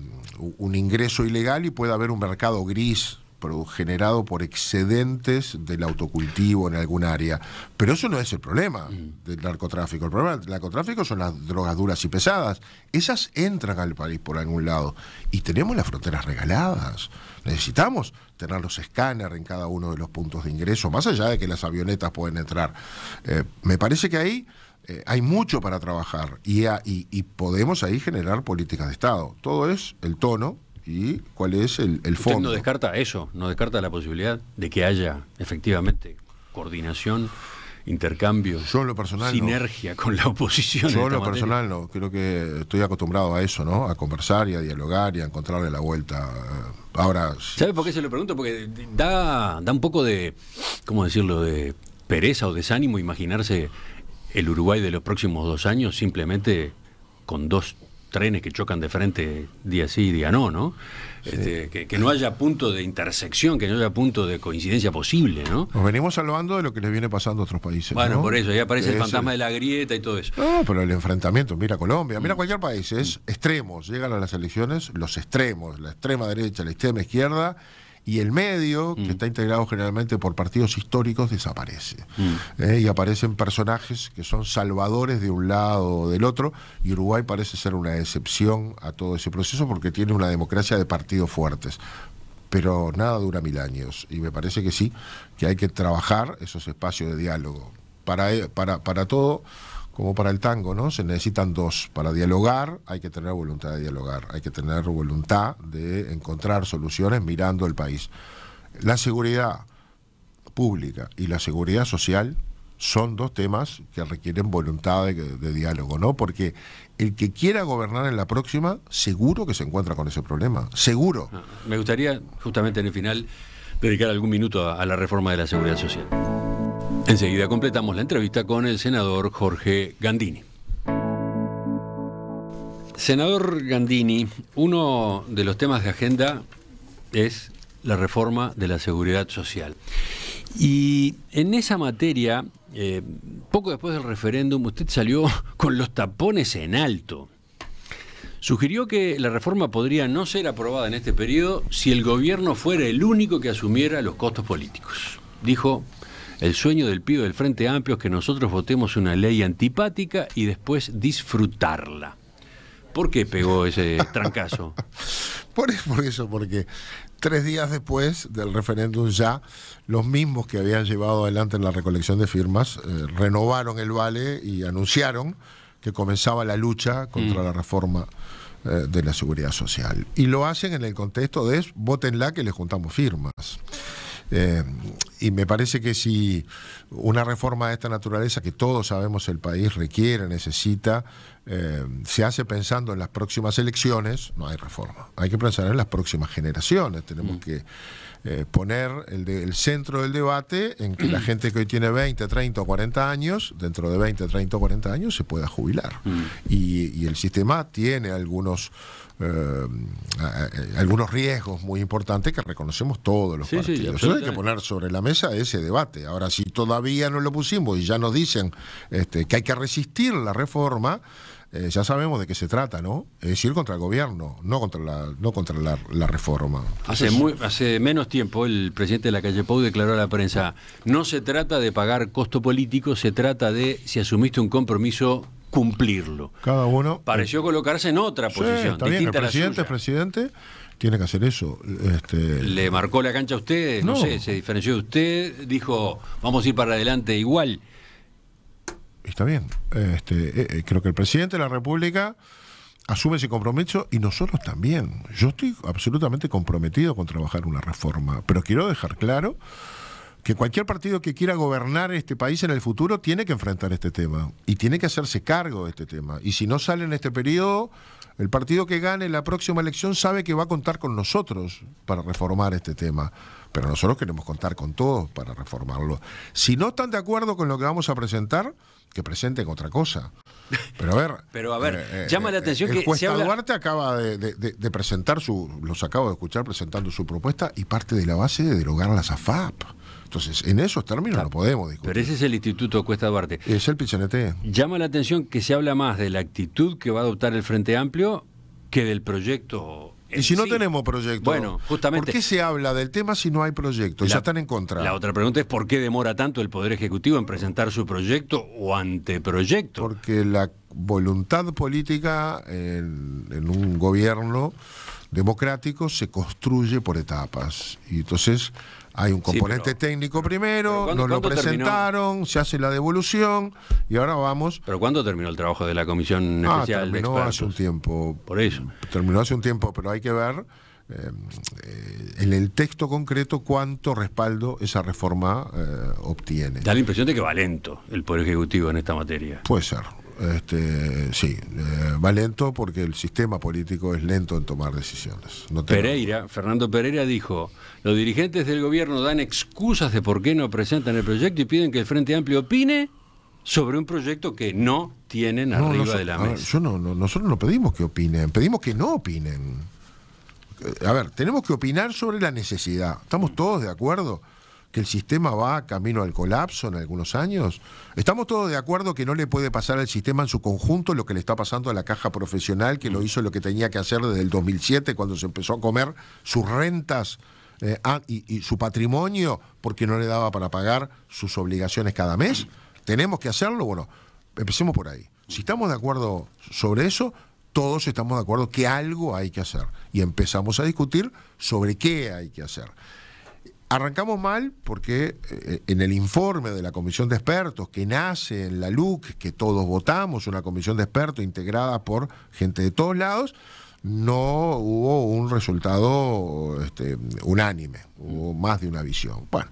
[SPEAKER 2] un ingreso ilegal y puede haber un mercado gris generado por excedentes del autocultivo en algún área. Pero eso no es el problema mm. del narcotráfico. El problema del narcotráfico son las drogas duras y pesadas. Esas entran al país por algún lado. Y tenemos las fronteras regaladas. Necesitamos tener los escáneres en cada uno de los puntos de ingreso, más allá de que las avionetas pueden entrar. Eh, me parece que ahí... Eh, hay mucho para trabajar ah, y, y podemos ahí generar políticas de Estado. Todo es el tono,
[SPEAKER 1] y cuál es el, el fondo. ¿Usted no descarta eso? ¿No descarta la posibilidad de que haya efectivamente coordinación? intercambio, sinergia con la oposición. Yo lo personal no,
[SPEAKER 2] creo que estoy acostumbrado a eso, ¿no? A conversar y a dialogar y a encontrarle la
[SPEAKER 1] vuelta. Ahora. ¿Sabe por qué se lo pregunto? Porque da, da un poco de, ¿cómo decirlo?, de pereza o desánimo imaginarse el Uruguay de los próximos dos años simplemente con dos trenes que chocan de frente día sí y día no, ¿no? Este, que, no haya punto de intersección, que no haya punto de coincidencia posible, ¿no?
[SPEAKER 2] Nos venimos salvando de lo que les viene pasando a otros países. Bueno, por eso, ahí aparece el fantasma
[SPEAKER 1] de la grieta y todo eso.
[SPEAKER 2] pero el enfrentamiento, mira Colombia, mira mm. cualquier país, es mm. extremos. Llegan a las elecciones los extremos, la extrema derecha, la extrema izquierda y el medio, que mm. está integrado generalmente por partidos históricos, desaparece. Mm. Eh, y aparecen personajes que son salvadores de un lado o del otro, y Uruguay parece ser una excepción a todo ese proceso porque tiene una democracia de partidos fuertes. Pero nada dura mil años, y me parece que sí, que hay que trabajar esos espacios de diálogo. Para, eh, para, para todo como para el tango, ¿no? Se necesitan dos. Para dialogar hay que tener voluntad de dialogar, hay que tener voluntad de encontrar soluciones mirando el país. La seguridad pública y la seguridad social son dos temas que requieren voluntad de, diálogo, ¿no? Porque el que quiera gobernar en la próxima, seguro que se encuentra con ese problema,
[SPEAKER 1] seguro. Ah, me gustaría, justamente en el final, dedicar algún minuto a la reforma de la seguridad social. Enseguida completamos la entrevista con el senador Jorge Gandini. Senador Gandini, uno de los temas de agenda es la reforma de la seguridad social. Y en esa materia, eh, poco después del referéndum, usted salió con los tapones en alto. Sugirió que la reforma podría no ser aprobada en este periodo si el gobierno fuera el único que asumiera los costos políticos. Dijo, el sueño del pío del Frente Amplio es que nosotros votemos una ley antipática y después disfrutarla. ¿Por qué pegó ese trancazo? por,
[SPEAKER 2] eso, porque tres días después del referéndum ya, los mismos que habían llevado adelante la recolección de firmas eh, renovaron el vale y anunciaron que comenzaba la lucha contra mm. la reforma eh, de la seguridad social. Y lo hacen en el contexto de votenla que les juntamos firmas. Eh, y me parece que si una reforma de esta naturaleza, que todos sabemos el país requiere, necesita, eh, se hace pensando en las próximas elecciones, no hay reforma. Hay que pensar en las próximas generaciones. Tenemos mm. que eh, poner el, centro del debate en que la mm. gente que hoy tiene 20, 30 o 40 años, dentro de 20, 30 o 40 años, se pueda jubilar. Mm. y el sistema tiene algunos eh, algunos riesgos muy importantes que reconocemos todos los partidos. Eso hay que poner sobre la mesa ese debate. Ahora, si todavía no lo pusimos y ya nos dicen este, que hay que resistir la reforma, eh, ya sabemos de qué se trata, ¿no? Es ir contra el gobierno, no contra la, no contra la, reforma. hace, muy,
[SPEAKER 1] hace menos tiempo el presidente de la calle Pau declaró a la prensa, no se trata de pagar costo político, se trata de si asumiste un compromiso cumplirlo. Cada uno. Pareció eh, colocarse en otra posición. Está bien, el presidente
[SPEAKER 2] es presidente, tiene que hacer eso. Este, ¿Le
[SPEAKER 1] marcó la cancha a usted? No. sé, se diferenció de usted, dijo, vamos a ir para adelante igual.
[SPEAKER 2] Está bien. Este, eh, eh, creo que el presidente de la República asume ese compromiso y nosotros también. Yo estoy absolutamente comprometido con trabajar una reforma, pero quiero dejar claro que cualquier partido que quiera gobernar este país en el futuro tiene que enfrentar este tema y tiene que hacerse cargo de este tema. Y si no sale en este periodo, el partido que gane la próxima elección sabe que va a contar con nosotros para reformar este tema. Pero nosotros queremos contar con todos para reformarlo. Si no están de acuerdo con lo que vamos a presentar, que presenten otra cosa. Pero a ver.
[SPEAKER 1] Pero a ver, eh, eh, llama la eh, atención que. El
[SPEAKER 2] acaba de, presentar su. Los acabo de escuchar presentando su propuesta y parte de la base de derogar las AFAP. Entonces, en esos términos no
[SPEAKER 1] podemos discutir. Pero ese es el Instituto Cuesta Duarte. Es el Pichanete. Llama la atención que se habla más de la actitud que va a adoptar el Frente Amplio que del proyecto y si no tenemos proyecto, bueno, justamente, ¿por qué
[SPEAKER 2] se habla del tema si no hay proyecto? ya están en contra. La
[SPEAKER 1] otra pregunta es por qué demora tanto el Poder Ejecutivo en presentar su proyecto o anteproyecto. Porque la voluntad política en, en un gobierno democrático
[SPEAKER 2] se construye por etapas. Y entonces hay un componente técnico primero, nos lo presentaron, se hace la devolución y ahora vamos. ¿Pero cuándo terminó el trabajo de la comisión ah, especial? Terminó hace un tiempo. Por eso. Terminó hace un tiempo, pero hay que ver eh, en el texto concreto cuánto respaldo esa reforma eh, obtiene. Da la
[SPEAKER 1] impresión de que va lento el Poder Ejecutivo en esta materia. Puede
[SPEAKER 2] ser. Este, sí, eh, va lento porque el sistema político es lento en tomar decisiones.
[SPEAKER 1] Pereira, Fernando Pereira dijo, los dirigentes del gobierno dan excusas de por qué no presentan el proyecto y piden que el Frente Amplio opine sobre un proyecto que no tienen arriba de la mesa.
[SPEAKER 2] yo no, nosotros no pedimos que opinen, pedimos que no opinen. Eh, a ver, tenemos que opinar sobre la necesidad. ¿Estamos mm. todos de acuerdo? que el sistema va camino al colapso en algunos años? ¿Estamos todos de acuerdo que no le puede pasar al sistema en su conjunto lo que le está pasando a la caja profesional, que lo hizo lo que tenía que hacer desde el 2007, cuando se empezó a comer sus rentas eh, y, y su patrimonio porque no le daba para pagar sus obligaciones cada mes? ¿Tenemos que hacerlo? Bueno, empecemos por ahí. Si estamos de acuerdo sobre eso, todos estamos de acuerdo que algo hay que hacer. Y empezamos a discutir sobre qué hay que hacer. Arrancamos mal porque eh, en el informe de la comisión de expertos que nace en la LUC, que todos votamos, una comisión de expertos integrada por gente de todos lados, no hubo un resultado este, unánime, hubo más de una visión. Bueno,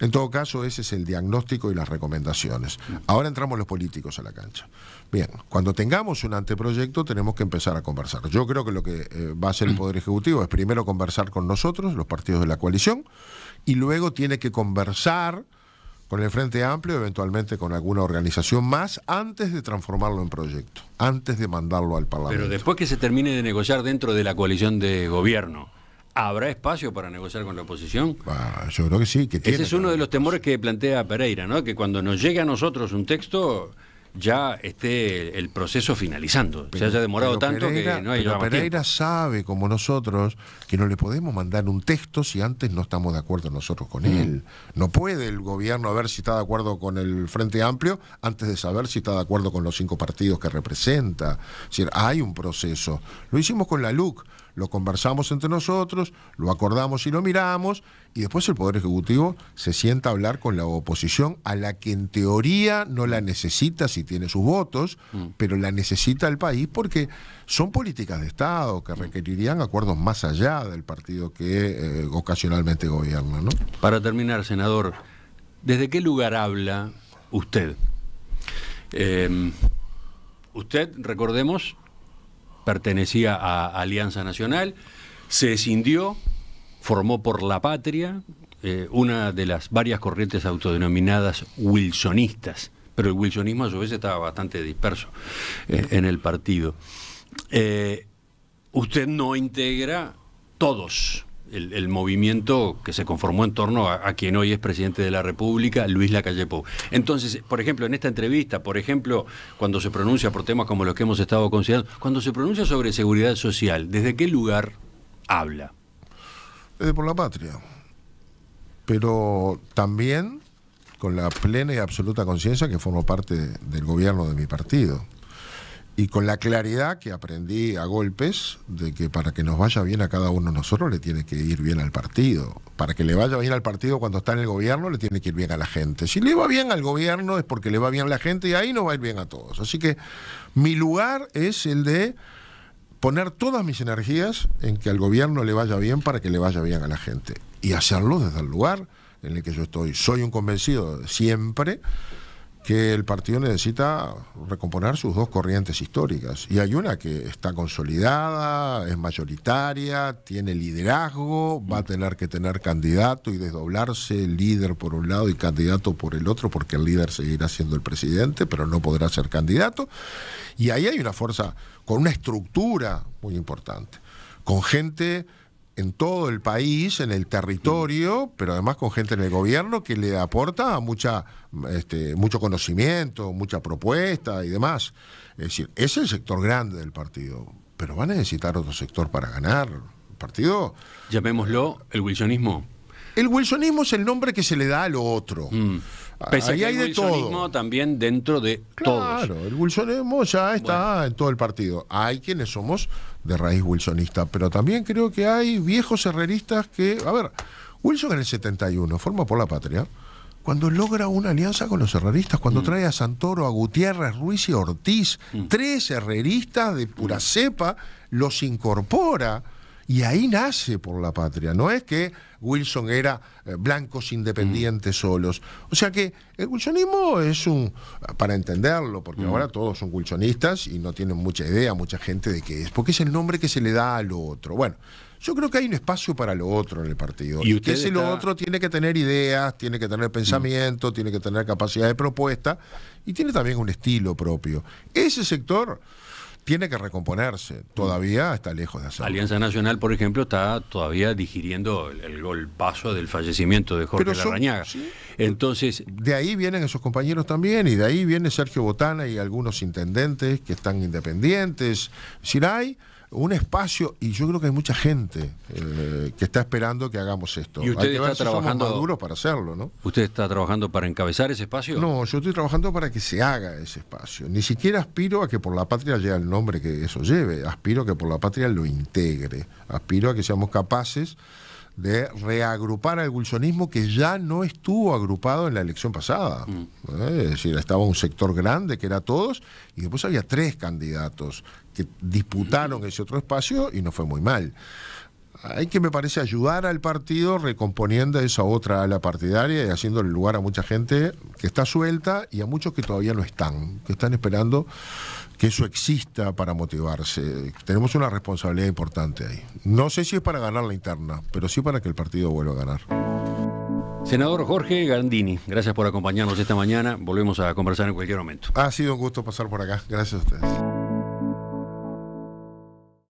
[SPEAKER 2] en todo caso, ese es el diagnóstico y las recomendaciones. Ahora entramos los políticos a la cancha. Bien, cuando tengamos un anteproyecto tenemos que empezar a conversar. Yo creo que lo que eh, va a hacer el Poder Ejecutivo es primero conversar con nosotros, los partidos de la coalición, y luego tiene que conversar con el Frente Amplio, eventualmente con alguna organización más, antes de transformarlo en proyecto, antes de mandarlo al Parlamento. Pero
[SPEAKER 1] después que se termine de negociar dentro de la coalición de gobierno, ¿habrá espacio para negociar con la oposición?
[SPEAKER 2] yo creo que sí. Ese es
[SPEAKER 1] uno de los temores que plantea Pereira, ¿no? que cuando nos llegue a nosotros un texto ya esté el proceso finalizando. se haya demorado tanto que no hay pero Pereira
[SPEAKER 2] sabe, como nosotros, que no le podemos mandar un texto si antes no estamos de acuerdo nosotros con mm. él. No puede el gobierno ver si está de acuerdo con el Frente Amplio antes de saber si está de acuerdo con los cinco partidos que representa. Es hay un proceso. Lo hicimos con la LUC lo conversamos entre nosotros, lo acordamos y lo miramos, y después el Poder Ejecutivo se sienta a hablar con la oposición, a la que en teoría no la necesita si tiene sus votos, mm. pero la necesita el país porque son políticas de Estado que mm. requerirían acuerdos más allá del partido que eh, ocasionalmente gobierna.
[SPEAKER 1] Para terminar, senador, ¿desde qué lugar habla usted? Eh, usted, recordemos, pertenecía a Alianza Nacional, se escindió, formó por la patria eh, una de las varias corrientes autodenominadas wilsonistas, pero el wilsonismo a su vez estaba bastante disperso eh, en el partido. Eh, usted no integra todos el, movimiento que se conformó en torno a, quien hoy es presidente de la República, Luis Lacalle Pou. Entonces, por ejemplo, en esta entrevista, por ejemplo, cuando se pronuncia por temas como los que hemos estado considerando, cuando se pronuncia sobre seguridad social, ¿desde qué lugar habla?
[SPEAKER 2] Desde por la patria. Pero
[SPEAKER 1] también
[SPEAKER 2] con la plena y absoluta conciencia que formo parte del gobierno de mi partido y con la claridad que aprendí a golpes de que para que nos vaya bien a cada uno de nosotros le tiene que ir bien al partido. Para que le vaya bien al partido cuando está en el gobierno le tiene que ir bien a la gente. Si le va bien al gobierno es porque le va bien a la gente y ahí no va a ir bien a todos. Así que mi lugar es el de poner todas mis energías en que al gobierno le vaya bien para que le vaya bien a la gente. Y hacerlo desde el lugar en el que yo estoy. Soy un convencido siempre que el partido necesita recomponer sus dos corrientes históricas. Y hay una que está consolidada, es mayoritaria, tiene liderazgo, va a tener que tener candidato y desdoblarse, líder por un lado y candidato por el otro, porque el líder seguirá siendo el presidente, pero no podrá ser candidato. Y ahí hay una fuerza con una estructura muy importante, con gente en todo el país, en el territorio, pero además con gente en el gobierno que le aporta mucha, este, mucho conocimiento, mucha propuesta y demás. Es decir, es el sector grande del partido, pero va a necesitar otro sector para ganar. El partido... Llamémoslo el wilsonismo. El wilsonismo es el nombre que se le da a lo otro. Mm hay, el todo
[SPEAKER 1] también dentro de
[SPEAKER 2] claro, el wilsonismo ya está en todo el partido. Hay quienes somos de raíz wilsonista, pero también creo que hay viejos herreristas que. A ver, Wilson en el 71 forma por la patria cuando logra una alianza con los herreristas, cuando mm. trae a Santoro, a Gutiérrez, Ruiz y Ortiz, mm. tres herreristas de pura mm. cepa, los incorpora. Y ahí nace por la patria. No es que Wilson era eh, blancos independientes mm. solos. O sea que el wilsonismo es un, para entenderlo, porque mm. ahora todos son wilsonistas y no tienen mucha idea, mucha gente de qué es, porque es el nombre que se le da a lo otro. Bueno, yo creo que hay un espacio para lo otro en el partido. Y usted que ese lo otro tiene que tener ideas, tiene que tener pensamiento, tiene que tener capacidad de propuesta y tiene también un estilo propio. Ese sector tiene que recomponerse. Todavía está lejos de hacerlo.
[SPEAKER 1] Alianza Nacional, por ejemplo, está todavía digiriendo el, golpazo del fallecimiento de Jorge Larrañaga. Entonces.
[SPEAKER 2] De ahí vienen esos compañeros también, y de ahí viene Sergio Botana y algunos intendentes que están independientes. hay un espacio, y yo creo que hay mucha gente eh, que está esperando que hagamos esto. ¿Y usted está trabajando para hacerlo, ¿no?
[SPEAKER 1] ¿Usted está trabajando para encabezar ese espacio?
[SPEAKER 2] No, yo estoy trabajando para que se haga ese espacio. Ni siquiera aspiro a que por la patria llegue el nombre que eso lleve, aspiro a que por la patria lo integre, aspiro a que seamos capaces de reagrupar al wilsonismo que ya no estuvo agrupado en la elección pasada. Mm. Eh, es decir, estaba un sector grande que era todos y después había tres candidatos que disputaron ese otro espacio y no fue muy mal. Hay que, me parece, ayudar al partido recomponiendo esa otra ala partidaria y haciéndole lugar a mucha gente que está suelta y a muchos que todavía no están, que están esperando que eso exista para motivarse. Tenemos una responsabilidad importante ahí. No sé si es para ganar la interna, pero sí para que el partido vuelva a ganar.
[SPEAKER 1] Senador Jorge Gandini, gracias por acompañarnos esta mañana. Volvemos a conversar en cualquier momento.
[SPEAKER 2] Ha sido un gusto pasar por acá. Gracias a ustedes.